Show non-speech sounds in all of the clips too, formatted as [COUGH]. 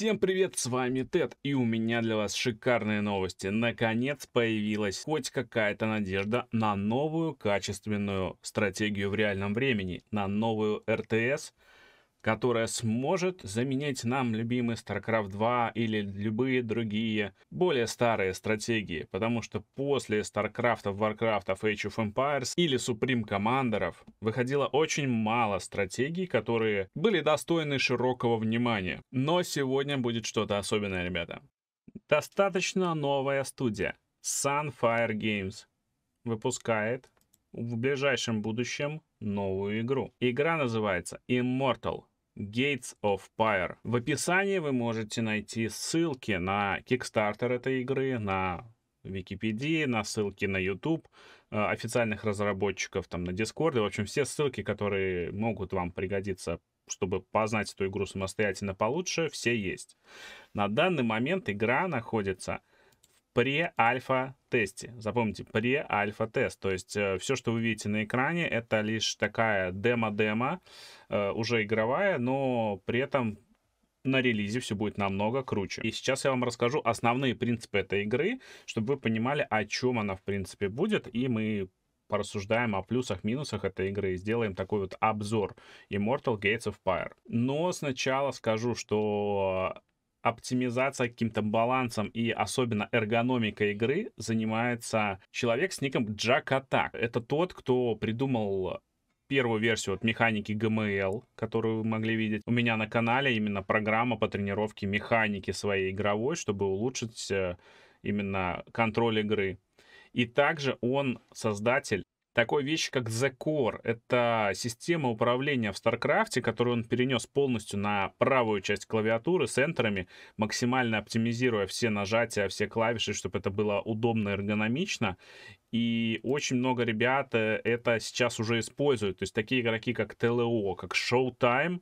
Всем привет, с вами Тед, и у меня для вас шикарные новости. Наконец появилась хоть какая-то надежда на новую качественную стратегию в реальном времени, на новую РТС – которая сможет заменить нам любимый StarCraft 2 или любые другие более старые стратегии, потому что после StarCraft, Warcraft, Age of Empires или Supreme Commander выходило очень мало стратегий, которые были достойны широкого внимания. Но сегодня будет что-то особенное, ребята. Достаточно новая студия Sunfire Games выпускает в ближайшем будущем новую игру. Игра называется Immortal Gates of Pyre. В описании вы можете найти ссылки на Kickstarter этой игры, на Википедии, на ссылки на YouTube э, официальных разработчиков, там на Discord, и, в общем, все ссылки, которые могут вам пригодиться, чтобы познать эту игру самостоятельно получше, все есть. На данный момент игра находится pre альфа тесте Запомните, pre альфа тест То есть э, все, что вы видите на экране, это лишь такая демо-демо, э, уже игровая, но при этом на релизе все будет намного круче. И сейчас я вам расскажу основные принципы этой игры, чтобы вы понимали, о чем она в принципе будет, и мы порассуждаем о плюсах, минусах этой игры и сделаем такой вот обзор Immortal Gates of Fire. Но сначала скажу, что оптимизация каким-то балансом и особенно эргономика игры занимается человек с ником Джак Это тот, кто придумал первую версию от механики GML, которую вы могли видеть. У меня на канале именно программа по тренировке механики своей игровой, чтобы улучшить э, именно контроль игры. И также он создатель такой вещи, как The Core. Это система управления в StarCraft, которую он перенес полностью на правую часть клавиатуры с энтерами, максимально оптимизируя все нажатия, все клавиши, чтобы это было удобно, эргономично. И очень много ребят это сейчас уже используют. То есть такие игроки, как TLO, как Showtime,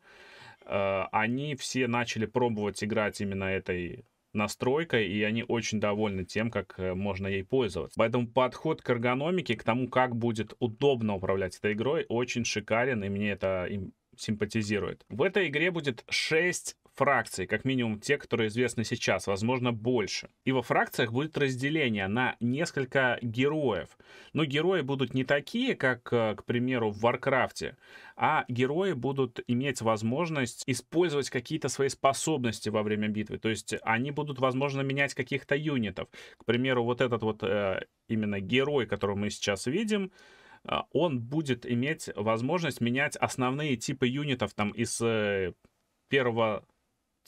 э, они все начали пробовать играть именно этой настройкой и они очень довольны тем, как э, можно ей пользоваться. Поэтому подход к эргономике, к тому, как будет удобно управлять этой игрой, очень шикарен, и мне это симпатизирует. В этой игре будет 6 фракции, как минимум те, которые известны сейчас, возможно, больше. И во фракциях будет разделение на несколько героев. Но герои будут не такие, как, э, к примеру, в Варкрафте, а герои будут иметь возможность использовать какие-то свои способности во время битвы. То есть они будут, возможно, менять каких-то юнитов. К примеру, вот этот вот э, именно герой, которого мы сейчас видим, э, он будет иметь возможность менять основные типы юнитов там из э, первого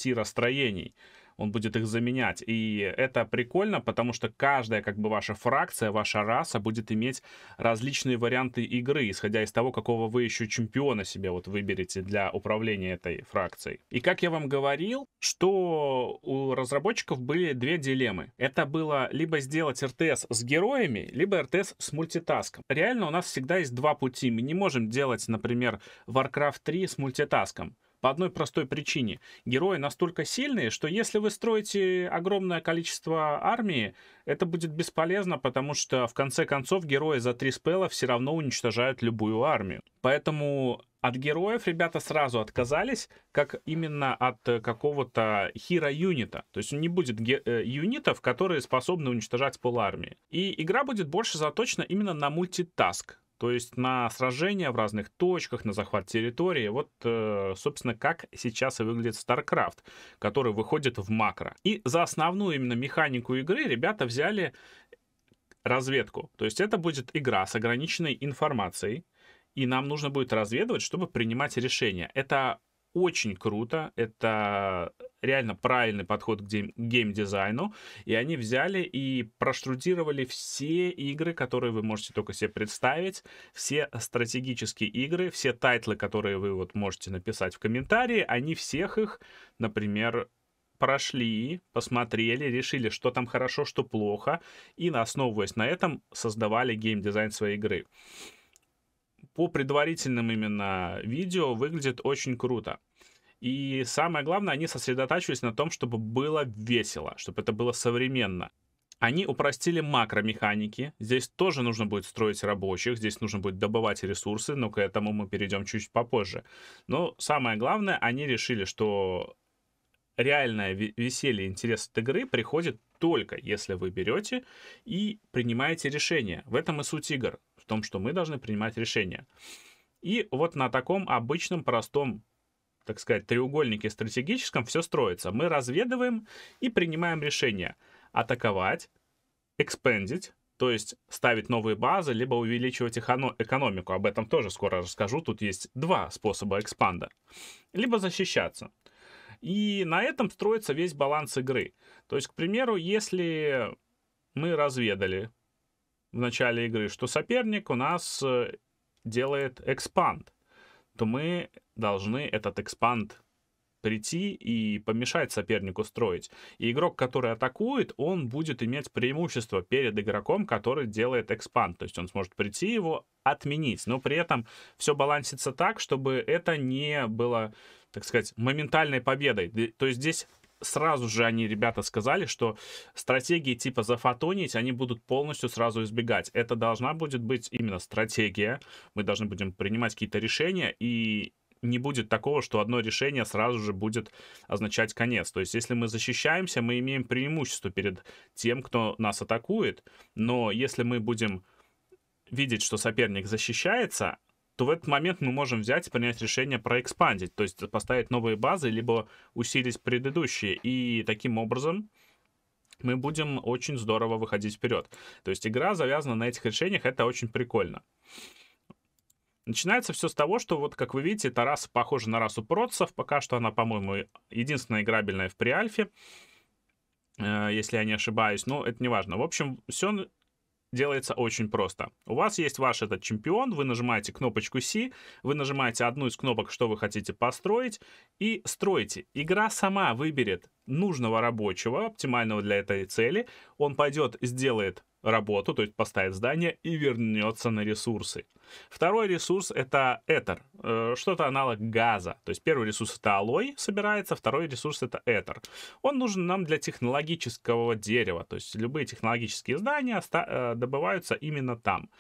тиростроений он будет их заменять. И это прикольно, потому что каждая как бы ваша фракция, ваша раса будет иметь различные варианты игры, исходя из того, какого вы еще чемпиона себе вот выберете для управления этой фракцией. И как я вам говорил, что у разработчиков были две дилеммы. Это было либо сделать РТС с героями, либо РТС с мультитаском. Реально у нас всегда есть два пути. Мы не можем делать, например, Warcraft 3 с мультитаском по одной простой причине. Герои настолько сильные, что если вы строите огромное количество армии, это будет бесполезно, потому что в конце концов герои за три спела все равно уничтожают любую армию. Поэтому от героев ребята сразу отказались, как именно от э, какого-то хиро-юнита. То есть не будет э, юнитов, которые способны уничтожать пол армии. И игра будет больше заточена именно на мультитаск то есть на сражения в разных точках, на захват территории. Вот, э, собственно, как сейчас и выглядит StarCraft, который выходит в макро. И за основную именно механику игры ребята взяли разведку. То есть это будет игра с ограниченной информацией, и нам нужно будет разведывать, чтобы принимать решения. Это очень круто, это реально правильный подход к геймдизайну, и они взяли и проштрудировали все игры, которые вы можете только себе представить, все стратегические игры, все тайтлы, которые вы вот можете написать в комментарии, они всех их, например, прошли, посмотрели, решили, что там хорошо, что плохо, и, основываясь на этом, создавали геймдизайн своей игры по предварительным именно видео выглядит очень круто. И самое главное, они сосредотачивались на том, чтобы было весело, чтобы это было современно. Они упростили макромеханики. Здесь тоже нужно будет строить рабочих, здесь нужно будет добывать ресурсы, но к этому мы перейдем чуть попозже. Но самое главное, они решили, что реальное веселье и интерес от игры приходит только если вы берете и принимаете решение. В этом и суть игр том, что мы должны принимать решения. И вот на таком обычном, простом, так сказать, треугольнике стратегическом все строится. Мы разведываем и принимаем решение атаковать, экспендить, то есть ставить новые базы, либо увеличивать экономику. Об этом тоже скоро расскажу. Тут есть два способа экспанда. Либо защищаться. И на этом строится весь баланс игры. То есть, к примеру, если мы разведали, в начале игры, что соперник у нас э, делает экспанд, то мы должны этот экспанд прийти и помешать сопернику строить. И игрок, который атакует, он будет иметь преимущество перед игроком, который делает экспанд. То есть он сможет прийти его отменить, но при этом все балансится так, чтобы это не было, так сказать, моментальной победой. То есть здесь сразу же они, ребята, сказали, что стратегии типа зафотонить они будут полностью сразу избегать. Это должна будет быть именно стратегия. Мы должны будем принимать какие-то решения, и не будет такого, что одно решение сразу же будет означать конец. То есть, если мы защищаемся, мы имеем преимущество перед тем, кто нас атакует. Но если мы будем видеть, что соперник защищается, то в этот момент мы можем взять и принять решение проэкспандить, то есть поставить новые базы, либо усилить предыдущие. И таким образом мы будем очень здорово выходить вперед. То есть игра завязана на этих решениях, это очень прикольно. Начинается все с того, что, вот как вы видите, эта раса похожа на расу протсов, Пока что она, по-моему, единственная играбельная в приальфе, э, если я не ошибаюсь. Но это не важно. В общем, все делается очень просто. У вас есть ваш этот чемпион, вы нажимаете кнопочку C, вы нажимаете одну из кнопок, что вы хотите построить, и строите. Игра сама выберет нужного рабочего, оптимального для этой цели. Он пойдет, сделает работу, то есть поставит здание и вернется на ресурсы. Второй ресурс — это этер, что-то аналог газа. То есть первый ресурс — это алой собирается, второй ресурс — это этер. Он нужен нам для технологического дерева, то есть любые технологические здания э, добываются именно там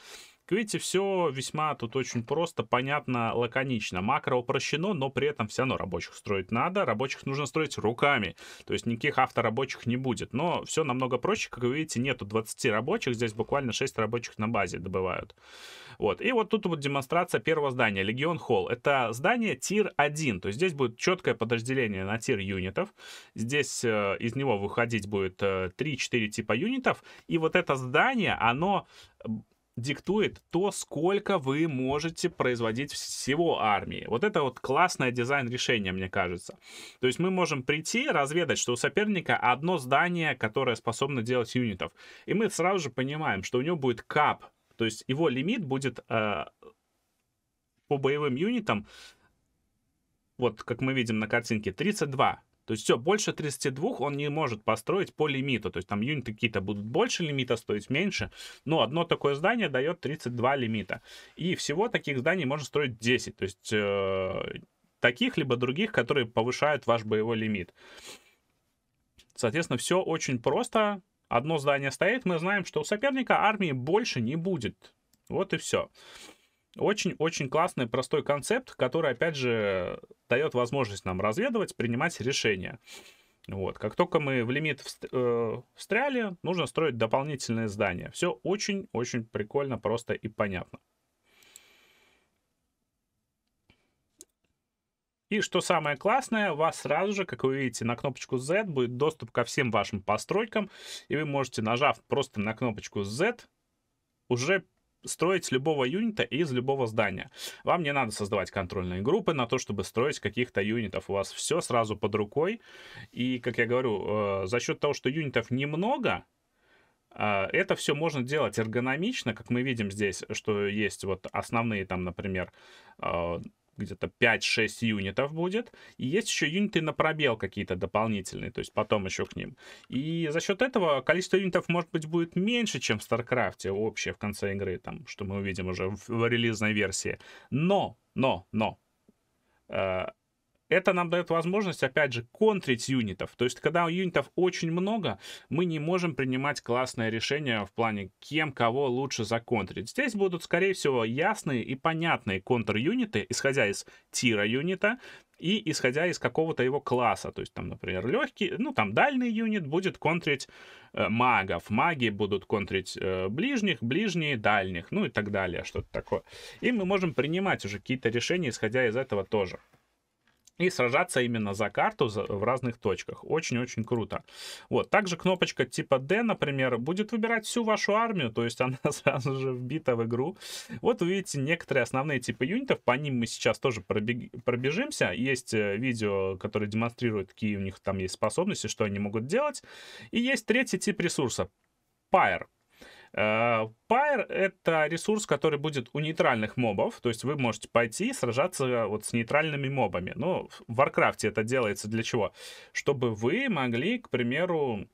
видите, все весьма тут очень просто, понятно, лаконично. Макро упрощено, но при этом все равно рабочих строить надо. Рабочих нужно строить руками. То есть никаких авторабочих не будет. Но все намного проще. Как вы видите, нету 20 рабочих. Здесь буквально 6 рабочих на базе добывают. Вот. И вот тут вот демонстрация первого здания. Легион Холл. Это здание тир 1. То есть здесь будет четкое подразделение на тир юнитов. Здесь э, из него выходить будет э, 3-4 типа юнитов. И вот это здание, оно диктует то, сколько вы можете производить всего армии. Вот это вот классное дизайн-решение, мне кажется. То есть мы можем прийти, разведать, что у соперника одно здание, которое способно делать юнитов. И мы сразу же понимаем, что у него будет кап. То есть его лимит будет э, по боевым юнитам, вот как мы видим на картинке, 32. То есть все, больше 32 он не может построить по лимиту. То есть там юниты какие-то будут больше лимита стоить, меньше. Но одно такое здание дает 32 лимита. И всего таких зданий можно строить 10. То есть э, таких либо других, которые повышают ваш боевой лимит. Соответственно, все очень просто. Одно здание стоит, мы знаем, что у соперника армии больше не будет. Вот и все. Очень-очень классный, простой концепт, который, опять же, дает возможность нам разведывать, принимать решения. Вот. Как только мы в лимит э, встряли, нужно строить дополнительные здания. Все очень-очень прикольно, просто и понятно. И что самое классное, у вас сразу же, как вы видите, на кнопочку Z будет доступ ко всем вашим постройкам, и вы можете, нажав просто на кнопочку Z, уже строить с любого юнита и из любого здания. Вам не надо создавать контрольные группы на то, чтобы строить каких-то юнитов. У вас все сразу под рукой. И, как я говорю, э, за счет того, что юнитов немного, э, это все можно делать эргономично, как мы видим здесь, что есть вот основные там, например, э, где-то 5-6 юнитов будет. И есть еще юниты на пробел какие-то дополнительные, то есть потом еще к ним. И за счет этого количество юнитов, может быть, будет меньше, чем в StarCraft общее в конце игры, там, что мы увидим уже в, в релизной версии. Но, но, но, э, это нам дает возможность, опять же, контрить юнитов. То есть, когда юнитов очень много, мы не можем принимать классное решение в плане, кем кого лучше законтрить. Здесь будут, скорее всего, ясные и понятные контр-юниты, исходя из тира юнита, и исходя из какого-то его класса. То есть там, например, легкий, ну там дальний юнит будет контрить э, магов, маги будут контрить э, ближних, ближние, дальних, ну и так далее, что-то такое. И мы можем принимать уже какие-то решения, исходя из этого тоже и сражаться именно за карту в разных точках. Очень-очень круто. Вот, также кнопочка типа D, например, будет выбирать всю вашу армию, то есть [LAUGHS] она сразу же вбита в игру. Вот вы видите некоторые основные типы юнитов, по ним мы сейчас тоже пробежимся. Есть э, видео, которое демонстрирует, какие у них там есть способности, что они могут делать. И есть третий тип ресурса, Pyre. Э, Pyre — это ресурс, который будет у нейтральных мобов, то есть вы можете пойти и сражаться вот с нейтральными мобами. Но в Warcraft это делается для чего? Чтобы вы могли, к примеру,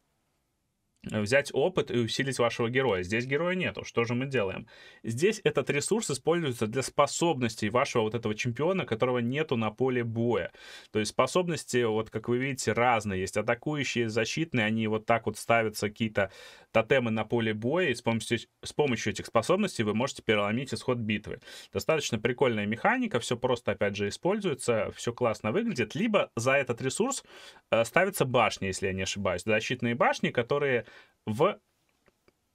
взять опыт и усилить вашего героя. Здесь героя нету. Что же мы делаем? Здесь этот ресурс используется для способностей вашего вот этого чемпиона, которого нету на поле боя. То есть способности, вот как вы видите, разные. Есть атакующие, защитные. Они вот так вот ставятся какие-то тотемы на поле боя. И с помощью, с помощью этих способностей вы можете переломить исход битвы. Достаточно прикольная механика. Все просто, опять же, используется. Все классно выглядит. Либо за этот ресурс э, ставится башня, если я не ошибаюсь. Защитные башни, которые в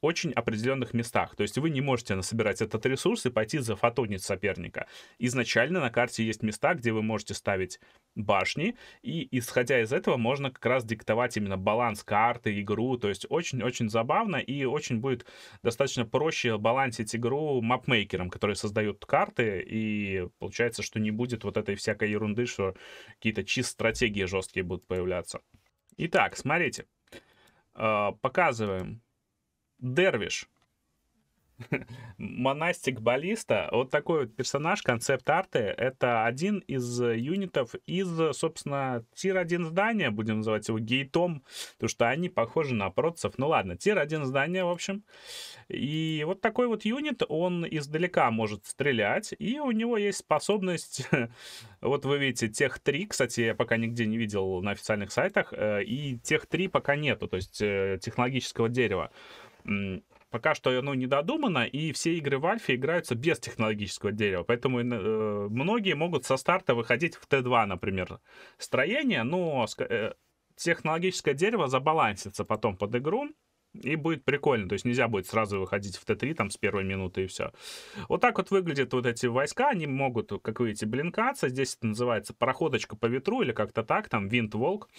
очень определенных местах. То есть вы не можете насобирать этот ресурс и пойти зафотонить соперника. Изначально на карте есть места, где вы можете ставить башни, и исходя из этого можно как раз диктовать именно баланс карты, игру. То есть очень-очень забавно и очень будет достаточно проще балансить игру мапмейкерам, которые создают карты, и получается, что не будет вот этой всякой ерунды, что какие-то чисто стратегии жесткие будут появляться. Итак, смотрите, а, показываем. Дервиш. [LAUGHS] Монастик Баллиста, вот такой вот персонаж, концепт-арты, это один из э, юнитов из, э, собственно, тир-1 здания, будем называть его гейтом, потому что они похожи на протцев. Ну ладно, тир-1 здания, в общем. И вот такой вот юнит, он издалека может стрелять, и у него есть способность, [LAUGHS] вот вы видите, тех три, кстати, я пока нигде не видел на официальных сайтах, э, и тех три пока нету, то есть технологического дерева пока что оно ну, не додумано, и все игры в альфе играются без технологического дерева. Поэтому э, многие могут со старта выходить в Т2, например, строение, но э, технологическое дерево забалансится потом под игру, и будет прикольно. То есть нельзя будет сразу выходить в Т3 там с первой минуты и все. Вот так вот выглядят вот эти войска. Они могут, как видите, блинкаться. Здесь это называется проходочка по ветру или как-то так, там винт-волк. Э,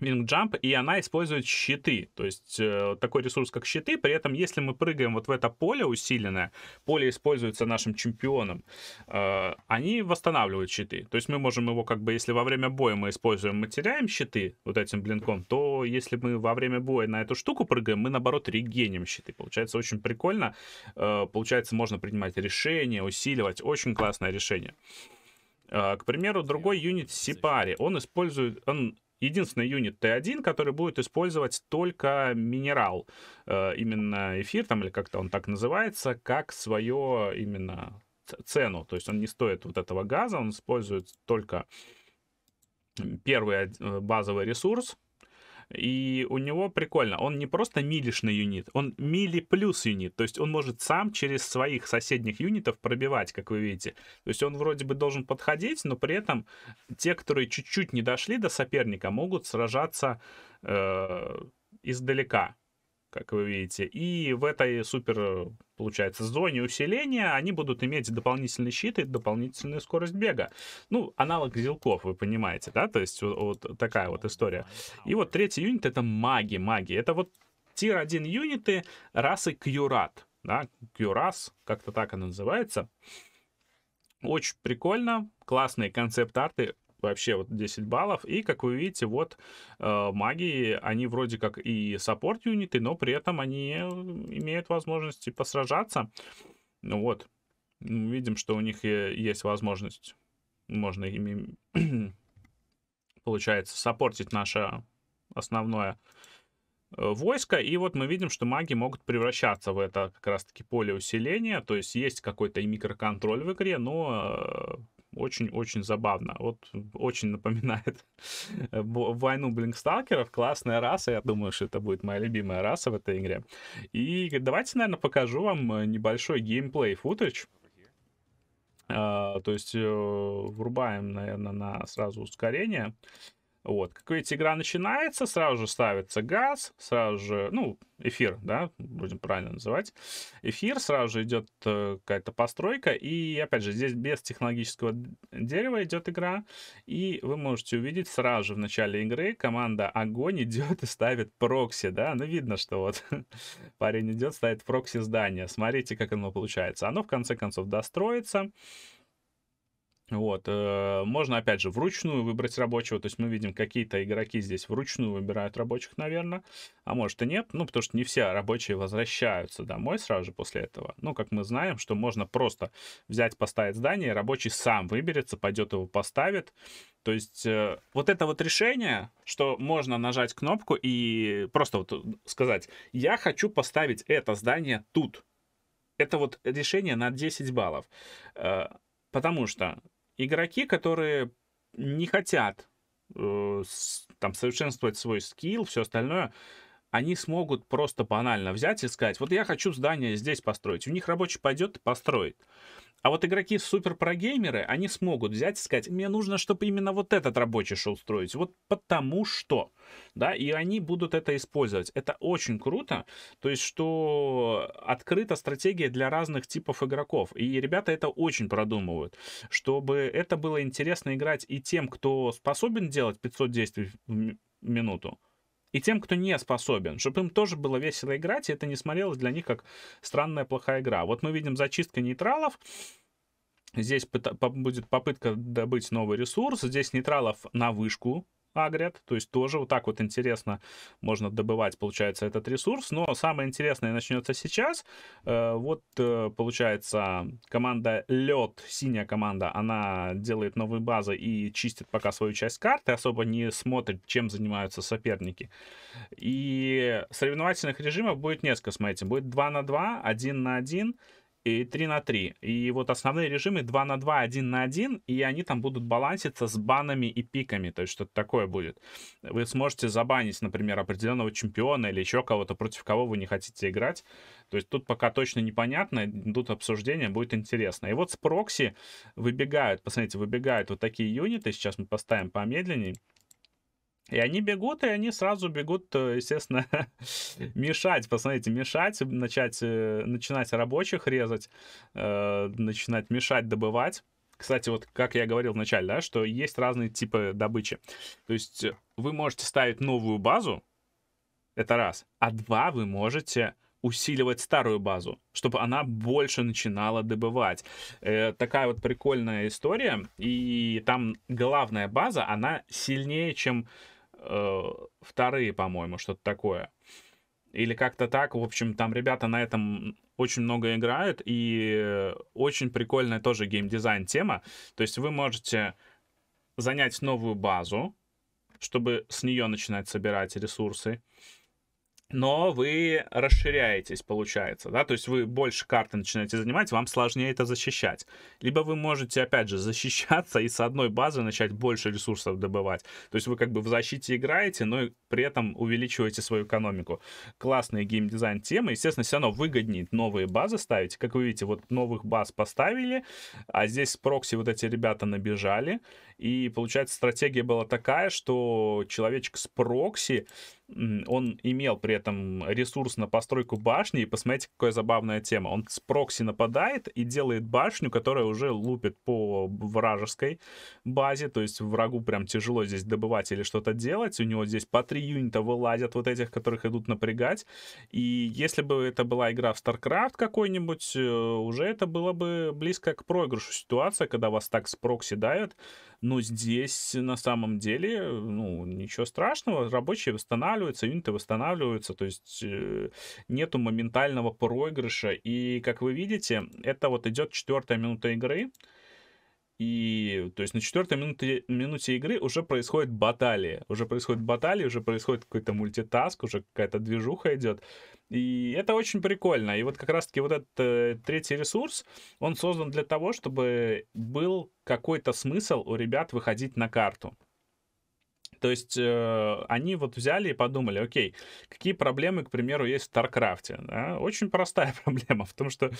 Wing и она использует щиты. То есть э, такой ресурс, как щиты. При этом, если мы прыгаем вот в это поле усиленное, поле используется нашим чемпионом, э, они восстанавливают щиты. То есть мы можем его как бы, если во время боя мы используем, мы теряем щиты вот этим блинком, то если мы во время боя на эту штуку прыгаем, мы наоборот регеним щиты. Получается очень прикольно. Э, получается, можно принимать решения, усиливать. Очень классное решение. Э, к примеру, другой юнит Сипари, он использует, он единственный юнит Т1, который будет использовать только минерал, э, именно эфир, там, или как-то он так называется, как свое именно цену. То есть он не стоит вот этого газа, он использует только первый э, базовый ресурс, и у него прикольно, он не просто милишный юнит, он мили плюс юнит, то есть он может сам через своих соседних юнитов пробивать, как вы видите. То есть он вроде бы должен подходить, но при этом те, которые чуть-чуть не дошли до соперника, могут сражаться э, издалека как вы видите. И в этой супер, получается, зоне усиления они будут иметь дополнительный щит и дополнительную скорость бега. Ну, аналог зелков, вы понимаете, да? То есть вот, вот такая вот история. И вот третий юнит — это маги, маги. Это вот тир-1 юниты расы Кьюрат, да? Кьюрас, как-то так она называется. Очень прикольно, классные концепт-арты, вообще вот 10 баллов. И, как вы видите, вот э, магии, они вроде как и саппорт юниты, но при этом они э, имеют возможность и посражаться. Ну вот, видим, что у них есть возможность, можно ими, [CLEARS THROAT] получается, саппортить наше основное э, войско, и вот мы видим, что маги могут превращаться в это как раз-таки поле усиления, то есть есть какой-то и микроконтроль в игре, но э, очень-очень забавно. Вот очень напоминает [LAUGHS] войну блинксталкеров. Классная раса. Я думаю, что это будет моя любимая раса в этой игре. И давайте, наверное, покажу вам э, небольшой геймплей футаж. А, то есть э, врубаем, наверное, на сразу ускорение. Uh, вот, как видите, игра начинается, сразу же ставится газ, сразу же, ну, эфир, да, будем правильно называть. Эфир, сразу же идет э, какая-то постройка, и, опять же, здесь без технологического дерева идет игра, и вы можете увидеть сразу же в начале игры команда Огонь идет и ставит прокси, да, ну, видно, что вот [LAUGHS] парень идет, ставит прокси здания. Смотрите, как оно получается. Оно, в конце концов, достроится, вот, э, можно, опять же, вручную выбрать рабочего, то есть мы видим, какие-то игроки здесь вручную выбирают рабочих, наверное, а может и нет, ну, потому что не все рабочие возвращаются домой сразу же после этого. Ну, как мы знаем, что можно просто взять, поставить здание, рабочий сам выберется, пойдет его поставит, то есть э, вот это вот решение, что можно нажать кнопку и просто вот э, сказать, я хочу поставить это здание тут. Это вот решение на 10 баллов. потому что игроки, которые не хотят э, там совершенствовать свой скилл, все остальное, они смогут просто банально взять и сказать, вот я хочу здание здесь построить. У них рабочий пойдет и построит. А вот игроки супер прогеймеры, они смогут взять и сказать, мне нужно, чтобы именно вот этот рабочий шел строить, вот потому что, да, и они будут это использовать. Это очень круто, то есть, что открыта стратегия для разных типов игроков, и ребята это очень продумывают, чтобы это было интересно играть и тем, кто способен делать 500 действий в минуту, и тем, кто не способен, чтобы им тоже было весело играть, и это не смотрелось для них как странная плохая игра. Вот мы видим зачистка нейтралов, Здесь будет попытка добыть новый ресурс. Здесь нейтралов на вышку агрят, то есть тоже вот так вот интересно можно добывать, получается, этот ресурс. Но самое интересное начнется сейчас. Э, вот, э, получается, команда Лед, синяя команда, она делает новые базы и чистит пока свою часть карты, особо не смотрит, чем занимаются соперники. И соревновательных режимов будет несколько, смотрите, будет 2 на 2, 1 на 1, и 3 на 3. И вот основные режимы 2 на 2, 1 на 1, и они там будут баланситься с банами и пиками, то есть что-то такое будет. Вы сможете забанить, например, определенного чемпиона или еще кого-то, против кого вы не хотите играть. То есть тут пока точно непонятно, идут обсуждения будет интересно. И вот с прокси выбегают, посмотрите, выбегают вот такие юниты, сейчас мы поставим помедленнее, и они бегут, и они сразу бегут, естественно, [LAUGHS] мешать, посмотрите, мешать, начать, э, начинать рабочих резать, э, начинать мешать добывать. Кстати, вот как я говорил вначале, да, что есть разные типы добычи. То есть вы можете ставить новую базу, это раз. А два, вы можете усиливать старую базу, чтобы она больше начинала добывать. Э, такая вот прикольная история. И там главная база, она сильнее, чем э, вторые, по-моему, что-то такое. Или как-то так, в общем, там ребята на этом очень много играют, и очень прикольная тоже геймдизайн тема. То есть вы можете занять новую базу, чтобы с нее начинать собирать ресурсы но вы расширяетесь, получается, да, то есть вы больше карты начинаете занимать, вам сложнее это защищать. Либо вы можете, опять же, [LAUGHS] защищаться и с одной базы начать больше ресурсов добывать. То есть вы как бы в защите играете, но и при этом увеличиваете свою экономику. Классная геймдизайн тема, естественно, все равно выгоднее новые базы ставить. Как вы видите, вот новых баз поставили, а здесь с прокси вот эти ребята набежали, и, получается, стратегия была такая, что человечек с прокси он имел при этом ресурс на постройку башни, и посмотрите, какая забавная тема. Он с прокси нападает и делает башню, которая уже лупит по вражеской базе, то есть врагу прям тяжело здесь добывать или что-то делать. У него здесь по три юнита вылазят вот этих, которых идут напрягать. И если бы это была игра в StarCraft какой-нибудь, э, уже это было бы близко к проигрышу ситуация, когда вас так с прокси дают. Но ну, здесь на самом деле ну, ничего страшного. Рабочие восстанавливаются, юниты восстанавливаются. То есть э, нету моментального проигрыша. И, как вы видите, это вот идет четвертая минута игры. И, то есть, на четвертой минуте, минуте игры уже происходит баталия. Уже происходит баталия, уже происходит какой-то мультитаск, уже какая-то движуха идет. И это очень прикольно. И вот как раз-таки вот этот э, третий ресурс, он создан для того, чтобы был какой-то смысл у ребят выходить на карту. То есть э, они вот взяли и подумали, окей, какие проблемы, к примеру, есть в Старкрафте? Да? Очень простая [LAUGHS] проблема в том, что,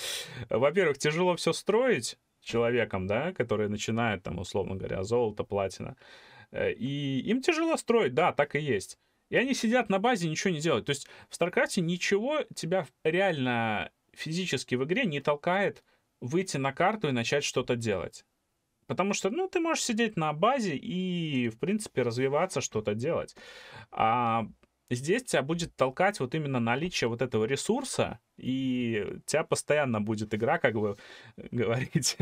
во-первых, тяжело все строить человеком, да, который начинает там, условно говоря, золото, платина. Э, и им тяжело строить, да, так и есть. И они сидят на базе, ничего не делают. То есть в Старкрафте ничего тебя реально физически в игре не толкает выйти на карту и начать что-то делать. Потому что, ну, ты можешь сидеть на базе и, в принципе, развиваться, что-то делать. А здесь тебя будет толкать вот именно наличие вот этого ресурса, и тебя постоянно будет игра как бы [LAUGHS] говорить,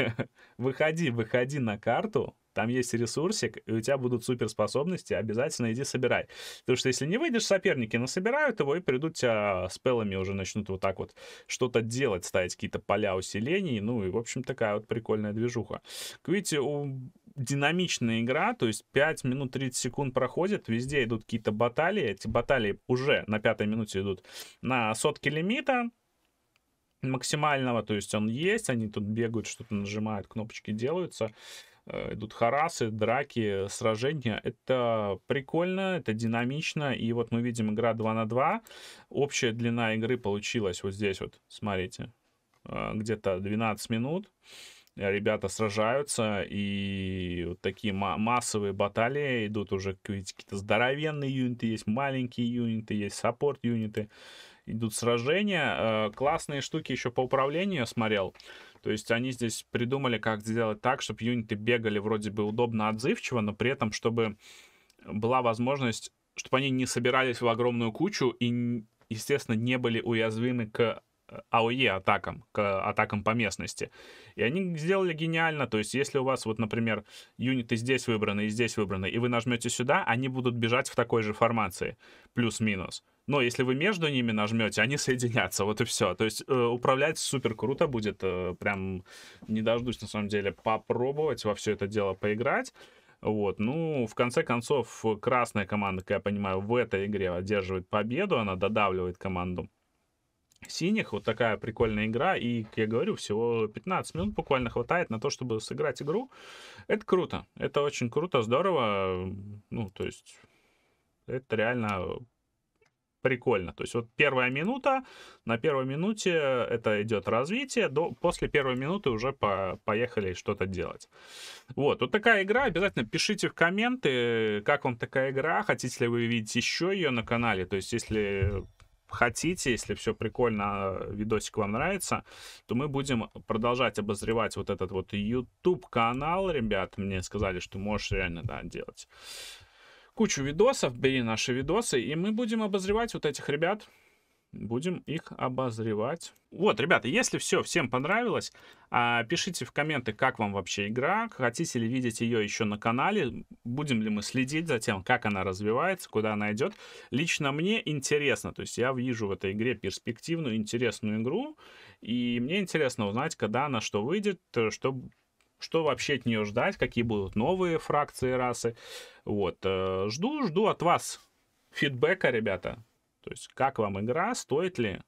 выходи, выходи на карту, там есть ресурсик, и у тебя будут суперспособности, обязательно иди собирай. Потому что если не выйдешь, соперники насобирают его и придут тебя а, с пелами уже начнут вот так вот что-то делать, ставить какие-то поля усилений, ну и, в общем, такая вот прикольная движуха. Как видите, у динамичная игра, то есть 5 минут 30 секунд проходит, везде идут какие-то баталии, эти баталии уже на пятой минуте идут на сотки лимита, максимального, то есть он есть, они тут бегают, что-то нажимают, кнопочки делаются. Э, идут харасы, драки, сражения. Это прикольно, это динамично. И вот мы видим игра 2 на 2. Общая длина игры получилась вот здесь вот, смотрите, э, где-то 12 минут. Э, ребята сражаются, и вот такие массовые баталии идут уже Видите какие-то здоровенные юниты есть, маленькие юниты есть, саппорт юниты идут сражения. Классные штуки еще по управлению смотрел. То есть они здесь придумали, как сделать так, чтобы юниты бегали вроде бы удобно, отзывчиво, но при этом, чтобы была возможность, чтобы они не собирались в огромную кучу и, естественно, не были уязвимы к АОЕ атакам, к атакам по местности. И они сделали гениально, то есть если у вас вот, например, юниты здесь выбраны и здесь выбраны, и вы нажмете сюда, они будут бежать в такой же формации, плюс-минус. Но если вы между ними нажмете, они [LAUGHS] соединятся, вот и все. То есть э, управлять супер круто будет, э, прям не дождусь на самом деле попробовать во все это дело поиграть. Вот, ну, в конце концов, э, красная команда, как я понимаю, в этой игре одерживает победу, она додавливает команду синих. Вот такая прикольная игра. И, как я говорю, всего 15 минут буквально хватает на то, чтобы сыграть игру. Это круто. Это очень круто, здорово. Ну, то есть, это реально прикольно. То есть вот первая минута, на первой минуте это идет развитие, до, после первой минуты уже по, поехали что-то делать. Вот, вот такая игра, обязательно пишите в комменты, как вам такая игра, хотите ли вы видеть еще ее на канале, то есть если хотите, если все прикольно, а, видосик вам нравится, то мы будем продолжать обозревать вот этот вот YouTube-канал, ребят. Мне сказали, что можешь реально, да, делать кучу видосов, бери наши видосы, и мы будем обозревать вот этих ребят, будем их обозревать. Вот, ребята, если все всем понравилось, а, пишите в комменты, как вам вообще игра, хотите ли видеть ее еще на канале, будем ли мы следить за тем, как она развивается, куда она идет. Лично мне интересно, то есть я вижу в этой игре перспективную, интересную игру, и мне интересно узнать, когда она что выйдет, что что вообще от нее ждать, какие будут новые фракции расы. Вот, э, жду, жду от вас фидбэка, ребята. То есть, как вам игра, стоит ли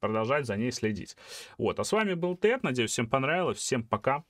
продолжать за ней следить. Вот, а с вами был Тед, надеюсь, всем понравилось, всем пока.